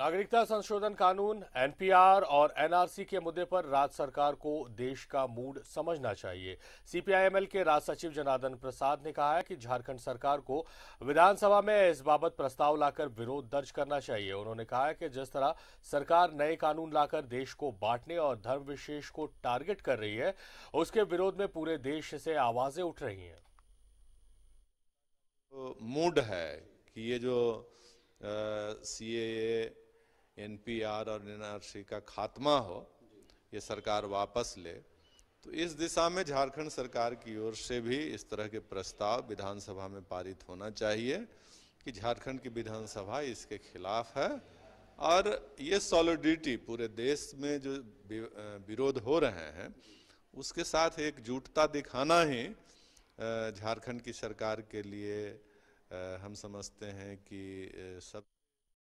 नागरिकता संशोधन कानून एनपीआर और एनआरसी के मुद्दे पर राज्य सरकार को देश का मूड समझना चाहिए सीपीआईएमएल के राज्य सचिव जनार्दन प्रसाद ने कहा है कि झारखंड सरकार को विधानसभा में इस बाबत प्रस्ताव लाकर विरोध दर्ज करना चाहिए उन्होंने कहा है कि जिस तरह सरकार नए कानून लाकर देश को बांटने और धर्म विशेष को टारगेट कर रही है उसके विरोध में पूरे देश से आवाजें उठ रही हैं तो मूड है कि ये जो सी uh, ए एनपीआर और एनआरसी का खात्मा हो ये सरकार वापस ले तो इस दिशा में झारखंड सरकार की ओर से भी इस तरह के प्रस्ताव विधानसभा में पारित होना चाहिए कि झारखंड की विधानसभा इसके खिलाफ है और ये सॉलिडिटी पूरे देश में जो विरोध हो रहे हैं उसके साथ एकजुटता दिखाना ही झारखंड की सरकार के लिए हम समझते हैं कि सब